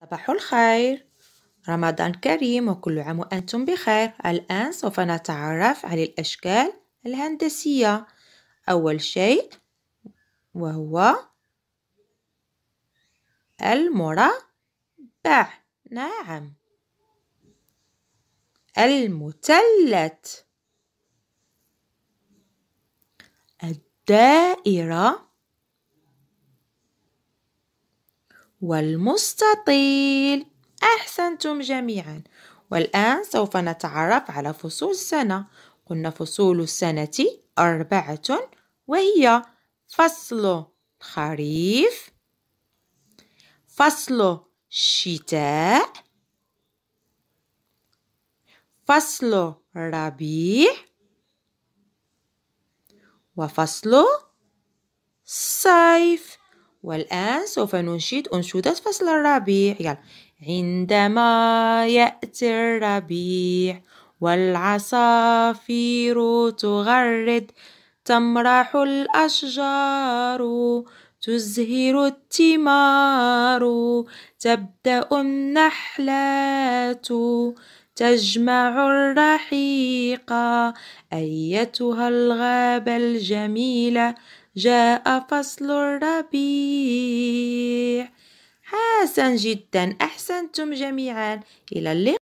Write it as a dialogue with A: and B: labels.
A: صباح الخير رمضان كريم وكل عام وأنتم بخير الآن سوف نتعرف على الأشكال الهندسية أول شيء وهو المربع نعم المثلث الدائرة والمستطيل أحسنتم جميعا والآن سوف نتعرف على فصول السنة قلنا فصول السنة أربعة وهي فصل الخريف فصل الشتاء فصل الربيع وفصل الصيف والآن سوف ننشد أنشودة فصل الربيع يلا عندما يأتي الربيع والعصافير تغرد تمرح الأشجار تزهر التمار تبدأ النحلات تجمع الرحيق أيتها الغابة الجميلة جاء فصل الربيع حسن جدا أحسنتم جميعا إلى اللقاء